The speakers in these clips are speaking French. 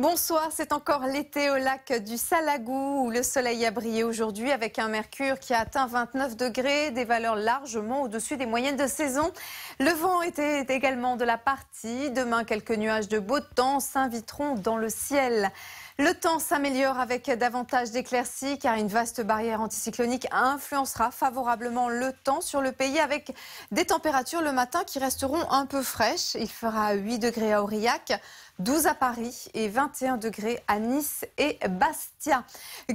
Bonsoir, c'est encore l'été au lac du Salagou où le soleil a brillé aujourd'hui avec un mercure qui a atteint 29 degrés, des valeurs largement au-dessus des moyennes de saison. Le vent était également de la partie. Demain, quelques nuages de beau temps s'inviteront dans le ciel. Le temps s'améliore avec davantage d'éclaircies car une vaste barrière anticyclonique influencera favorablement le temps sur le pays avec des températures le matin qui resteront un peu fraîches. Il fera 8 degrés à Aurillac, 12 à Paris et 20 21 degrés à Nice et Bastia.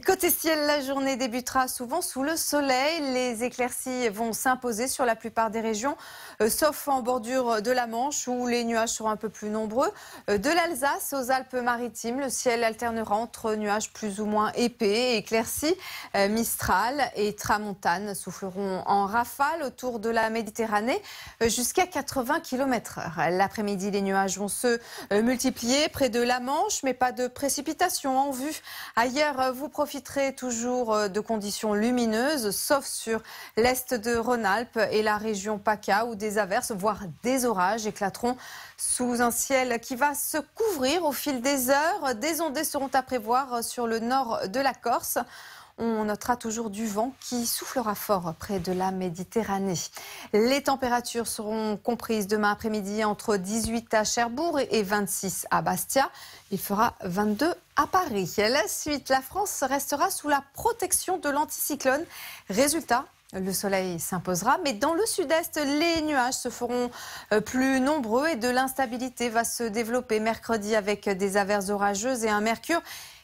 Côté ciel, la journée débutera souvent sous le soleil. Les éclaircies vont s'imposer sur la plupart des régions, euh, sauf en bordure de la Manche où les nuages seront un peu plus nombreux. Euh, de l'Alsace aux Alpes-Maritimes, le ciel alternera entre nuages plus ou moins épais, éclaircies, euh, Mistral et Tramontane souffleront en rafale autour de la Méditerranée jusqu'à 80 km/h. L'après-midi, les nuages vont se multiplier près de la Manche, mais pas de précipitations en vue. Ailleurs, vous profiterez toujours euh, de conditions lumineuses, sauf sur l'est de Rhône-Alpes et la région PACA, où des averses, voire des orages éclateront sous un ciel qui va se couvrir au fil des heures. Des ondées seront à prévoir euh, sur le nord de la Corse on notera toujours du vent qui soufflera fort près de la Méditerranée. Les températures seront comprises demain après-midi entre 18 à Cherbourg et 26 à Bastia. Il fera 22 à Paris. La suite, la France restera sous la protection de l'anticyclone. Résultat, le soleil s'imposera, mais dans le sud-est, les nuages se feront euh, plus nombreux et de l'instabilité va se développer mercredi avec des averses orageuses et un mercure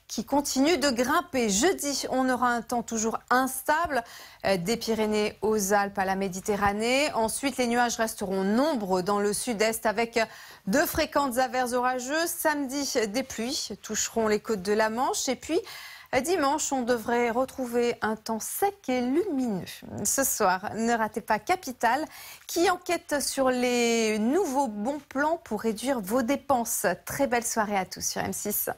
qui continue de grimper. Jeudi, on aura un temps toujours instable euh, des Pyrénées aux Alpes à la Méditerranée. Ensuite, les nuages resteront nombreux dans le sud-est avec de fréquentes averses orageuses. Samedi, des pluies toucheront les côtes de la Manche et puis euh, Dimanche, on devrait retrouver un temps sec et lumineux. Ce soir, ne ratez pas Capital qui enquête sur les nouveaux bons plans pour réduire vos dépenses. Très belle soirée à tous sur M6.